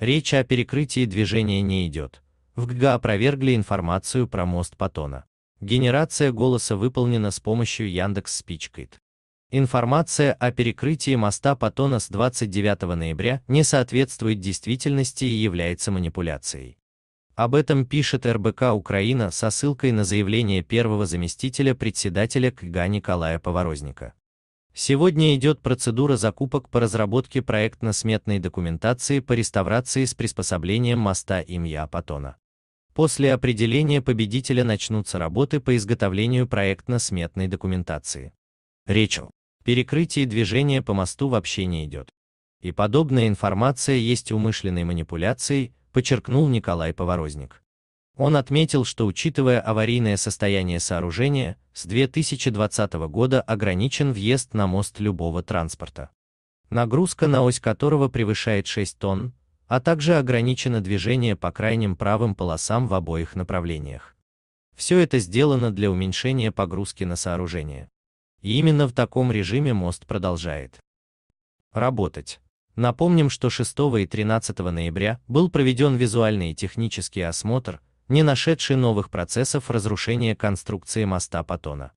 Речь о перекрытии движения не идет. В ГГА опровергли информацию про мост Патона. Генерация голоса выполнена с помощью Яндекс Спичкит. Информация о перекрытии моста Патона с 29 ноября не соответствует действительности и является манипуляцией. Об этом пишет РБК Украина со ссылкой на заявление первого заместителя председателя КГА Николая Поворозника. Сегодня идет процедура закупок по разработке проектно-сметной документации по реставрации с приспособлением моста имя Апатона. После определения победителя начнутся работы по изготовлению проектно-сметной документации. Речь о перекрытии движения по мосту вообще не идет. И подобная информация есть умышленной манипуляцией, подчеркнул Николай Поворозник. Он отметил, что учитывая аварийное состояние сооружения, с 2020 года ограничен въезд на мост любого транспорта, нагрузка на ось которого превышает 6 тонн, а также ограничено движение по крайним правым полосам в обоих направлениях. Все это сделано для уменьшения погрузки на сооружение. И именно в таком режиме мост продолжает работать. Напомним, что 6 и 13 ноября был проведен визуальный и технический осмотр, не нашедший новых процессов разрушения конструкции моста Патона.